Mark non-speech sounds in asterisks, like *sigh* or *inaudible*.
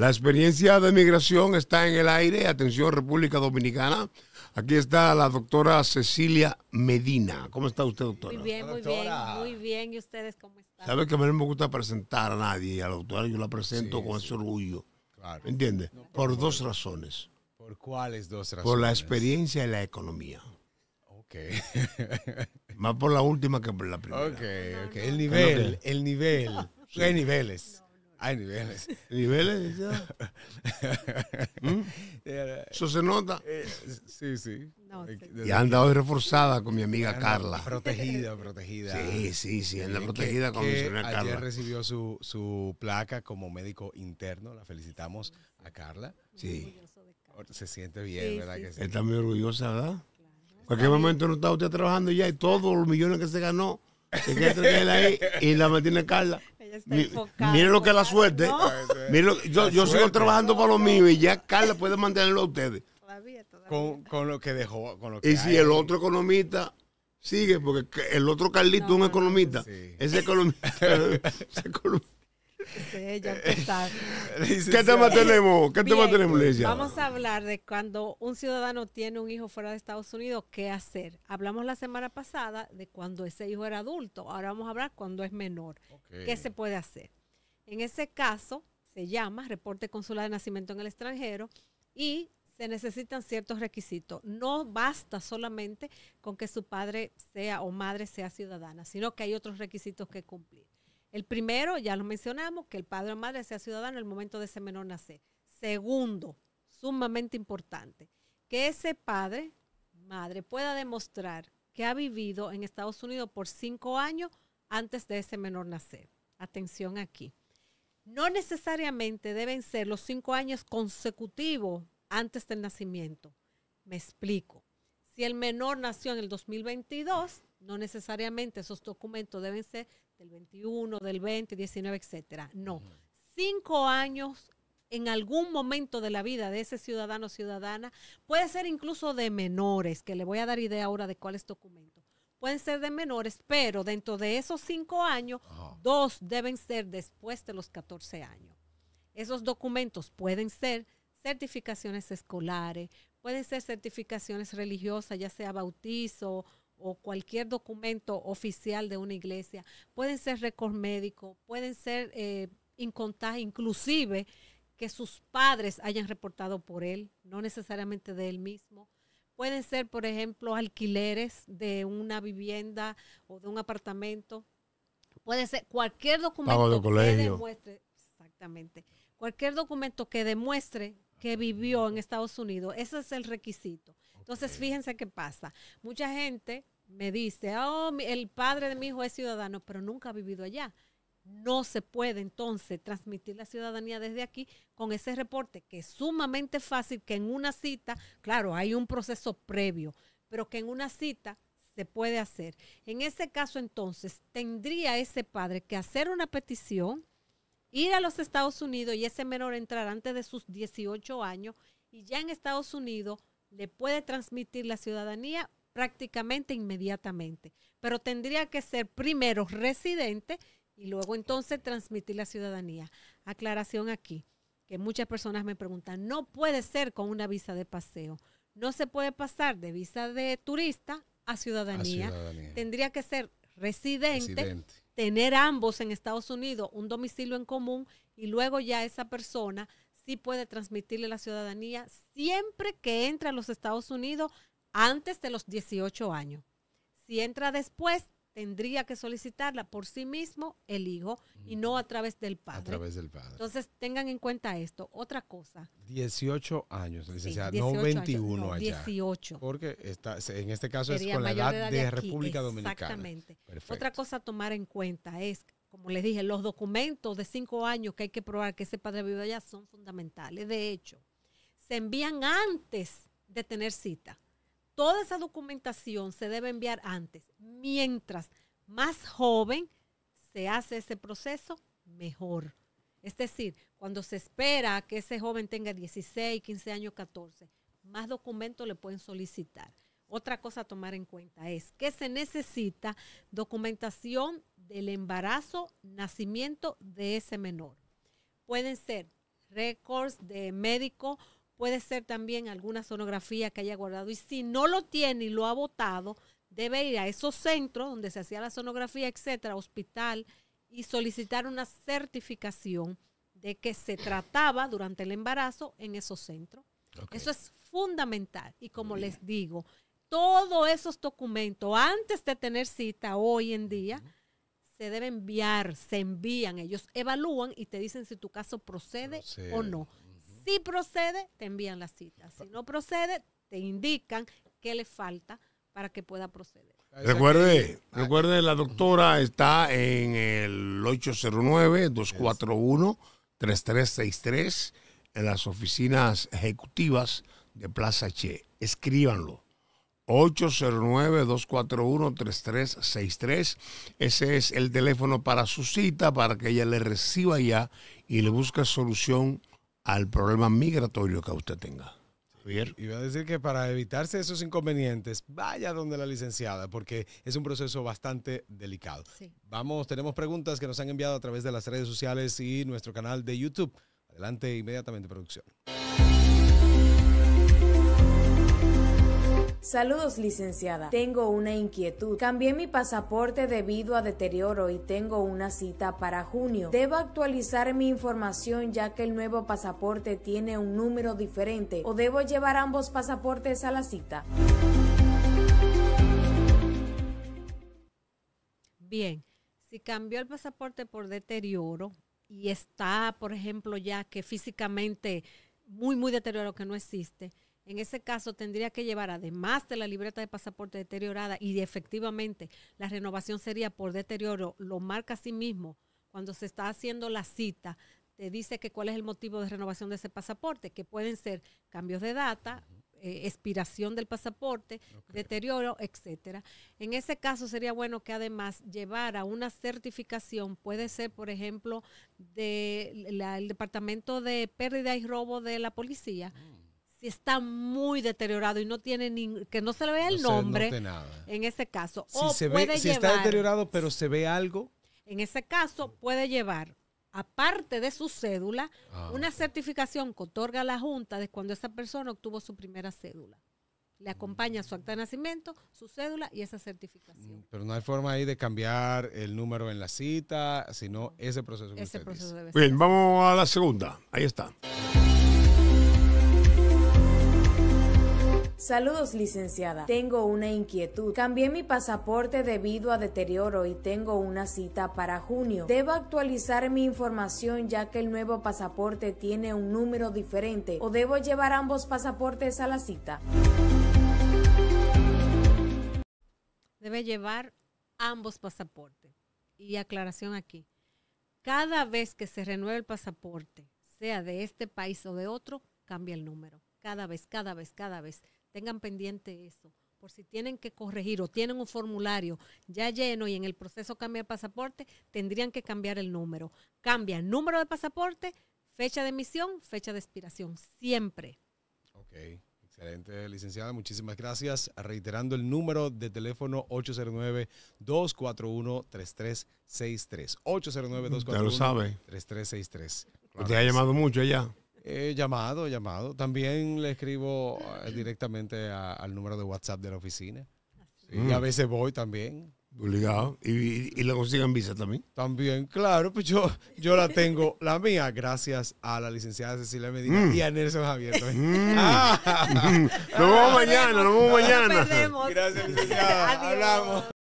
La experiencia de migración está en el aire. Atención, República Dominicana. Aquí está la doctora Cecilia Medina. ¿Cómo está usted, doctora? Muy bien, muy bien, muy bien. ¿Y ustedes cómo están? Sabe que a mí no me gusta presentar a nadie. A la doctora yo la presento con ese orgullo. Claro. ¿Entiende? por, dos razones. ¿Por cuáles dos razones? Por la experiencia y la economía. Ok. Más por la última que por la primera. Ok, ok. El nivel, el nivel. ¿Qué niveles? Hay niveles. ¿Niveles? *laughs* ¿Mm? Eso se nota. Eh, sí, sí. Y anda hoy reforzada con mi amiga Carla. Protegida, protegida. Sí, sí, sí, anda protegida con mi señora Carla. Ayer recibió su, placa como médico interno. La felicitamos a Carla. Sí. Se siente bien, ¿verdad? Está muy orgullosa, ¿verdad? Claro. Cualquier momento no está usted trabajando ya y todos los millones que se ganó y la mantiene Carla. Miren Mire lo que es la suerte. yo, yo sigo trabajando para lo mío y ya Carla puede mantenerlo a ustedes. Con, lo que dejó. Con y si el otro economista sigue, porque el otro Carlito es un economista. ese economista *laughs* Eh, *laughs* ¿Qué tema tenemos? ¿Qué tema tenemos, Vamos a hablar de cuando un ciudadano tiene un hijo fuera de Estados Unidos, ¿qué hacer? Hablamos la semana pasada de cuando ese hijo era adulto. Ahora vamos a hablar cuando es menor. ¿Qué se puede hacer? En ese caso, se llama reporte consular de nacimiento en el extranjero y se necesitan ciertos requisitos. No basta solamente con que su padre sea o madre sea ciudadana, sino que hay otros requisitos que cumplir. El primero, ya lo mencionamos, que el padre o madre sea ciudadano en el momento de ese menor nacer. Segundo, sumamente importante, que ese padre, madre, pueda demostrar que ha vivido en Estados Unidos por cinco años antes de ese menor nacer. Atención aquí. No necesariamente deben ser los cinco años consecutivos antes del nacimiento. Me explico. Si el menor nació en el 2022, no necesariamente esos documentos deben ser del 21, del 20, 19, etcétera. No. Cinco años en algún momento de la vida de ese ciudadano o ciudadana, puede ser incluso de menores, que le voy a dar idea ahora de cuáles documentos. Pueden ser de menores, pero dentro de esos cinco años, dos deben ser después de los 14 años. Esos documentos pueden ser certificaciones escolares, pueden ser certificaciones religiosas, ya sea bautizo o cualquier documento oficial de una iglesia, pueden ser récord médico pueden ser eh, inclusive que sus padres hayan reportado por él, no necesariamente de él mismo. Pueden ser, por ejemplo, alquileres de una vivienda o de un apartamento. Puede ser cualquier documento que demuestre, exactamente, cualquier documento que demuestre que vivió en Estados Unidos. Ese es el requisito. Entonces, fíjense qué pasa. Mucha gente me dice, oh, el padre de mi hijo es ciudadano, pero nunca ha vivido allá. No se puede entonces transmitir la ciudadanía desde aquí con ese reporte, que es sumamente fácil, que en una cita, claro, hay un proceso previo, pero que en una cita se puede hacer. En ese caso entonces tendría ese padre que hacer una petición, ir a los Estados Unidos y ese menor entrar antes de sus 18 años y ya en Estados Unidos le puede transmitir la ciudadanía prácticamente inmediatamente. Pero tendría que ser primero residente y luego entonces transmitir la ciudadanía. Aclaración aquí, que muchas personas me preguntan, no puede ser con una visa de paseo. No se puede pasar de visa de turista a ciudadanía. Tendría que ser residente, tener ambos en Estados Unidos un domicilio en común y luego ya esa persona sí puede transmitirle la ciudadanía siempre que entra a los Estados Unidos antes de los 18 años. Si entra después, tendría que solicitarla por sí mismo el hijo y no a través del padre. A través del padre. Entonces, tengan en cuenta esto. Otra cosa. 18 años, no 21 años, 18. allá. Porque está, en este caso es con la edad de, República Dominicana. Exactamente. Otra cosa a tomar en cuenta es como les dije, los documentos de cinco años que hay que probar que ese padre vive allá son fundamentales. De hecho, se envían antes de tener cita. Toda esa documentación se debe enviar antes. Mientras más joven se hace ese proceso, mejor. Es decir, cuando se espera que ese joven tenga 16, 15 años, 14, más documentos le pueden solicitar. Otra cosa a tomar en cuenta es que se necesita documentación del embarazo, nacimiento de ese menor. Pueden ser récords de médico, puede ser también alguna sonografía que haya guardado y si no lo tiene y lo ha votado, debe ir a esos centros donde se hacía la sonografía, etcétera, hospital y solicitar una certificación de que se trataba durante el embarazo en esos centros. Eso es fundamental y como les digo, todos esos documentos antes de tener cita hoy en día te debe enviar, se envían, ellos evalúan y te dicen si tu caso procede, o no. Si procede, te envían la cita. Si no procede, te indican qué le falta para que pueda proceder. Recuerde, recuerde, la doctora está en el 809-241-3363 en las oficinas ejecutivas de Plaza Che. Escríbanlo. 809-241-3363. Ese es el teléfono para su cita, para que ella le reciba ya y le busque solución al problema migratorio que usted tenga. Y Iba a decir que para evitarse esos inconvenientes, vaya donde la licenciada, porque es un proceso bastante delicado. Vamos, tenemos preguntas que nos han enviado a través de las redes sociales y nuestro canal de YouTube. Adelante inmediatamente, producción. Saludos licenciada, tengo una inquietud. Cambié mi pasaporte debido a deterioro y tengo una cita para junio. Debo actualizar mi información ya que el nuevo pasaporte tiene un número diferente o debo llevar ambos pasaportes a la cita. Bien, si cambió el pasaporte por deterioro y está, por ejemplo, ya que físicamente muy, muy deterioro que no existe, en ese caso tendría que llevar, además de la libreta de pasaporte deteriorada, y efectivamente la renovación sería por deterioro, lo marca a sí mismo cuando se está haciendo la cita, te dice que cuál es el motivo de renovación de ese pasaporte, que pueden ser cambios de data, eh, expiración del pasaporte, deterioro, etcétera. En ese caso sería bueno que además llevara una certificación, puede ser, por ejemplo, del el Departamento de Pérdida y Robo de la Policía, mm si está muy deteriorado y no tiene que no se le vea el nombre en ese caso. o si está deteriorado pero se ve algo. En ese caso puede llevar, aparte de su cédula, ah, una certificación que otorga la Junta de cuando esa persona obtuvo su primera cédula. Le acompaña su acta de nacimiento, su cédula y esa certificación. Mm, pero no hay forma ahí de cambiar el número en la cita, sino ese proceso. Que ese Bien, vamos a la segunda. Ahí está. Saludos licenciada, tengo una inquietud. Cambié mi pasaporte debido a deterioro y tengo una cita para junio. Debo actualizar mi información ya que el nuevo pasaporte tiene un número diferente o debo llevar ambos pasaportes a la cita. Debe llevar ambos pasaportes. Y aclaración aquí. Cada vez que se renueve el pasaporte, sea de este país o de otro, cambia el número. Cada vez, cada vez, cada vez tengan pendiente eso. Por si tienen que corregir o tienen un formulario ya lleno y en el proceso cambia el pasaporte, tendrían que cambiar el número. Cambia el número de pasaporte, fecha de emisión, fecha de expiración, siempre. Ok, excelente, licenciada. Muchísimas gracias. Reiterando el número de teléfono 809-241-3363. 809-241-3363. Claro, te ha llamado mucho allá? Eh, llamado, llamado. También le escribo eh, directamente al número de WhatsApp de la oficina. Y a mm. veces voy también. Obligado. ¿Y, y, y consigan visa también? También, claro. Pues yo, yo la tengo, *laughs* la mía, gracias a la licenciada Cecilia Medina mm. y a Nelson Javier. Mm. *laughs* nos vemos ah. mañana, nos vemos mañana. gracias, licenciada. Hablamos.